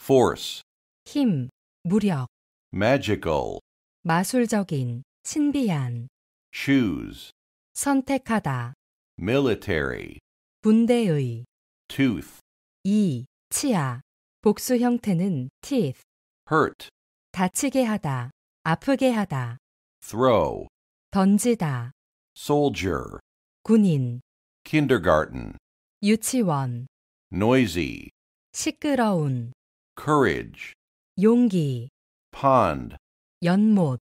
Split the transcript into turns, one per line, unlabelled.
force,
힘, 무력,
magical,
마술적인, 신비한,
choose,
선택하다,
military,
군대의, tooth, 이, 치아, 복수 형태는 teeth, hurt, 다치게 하다, 아프게 하다,
throw,
던지다,
soldier, 군인, kindergarten,
유치원,
noisy,
시끄러운,
courage,
용기,
pond,
연못,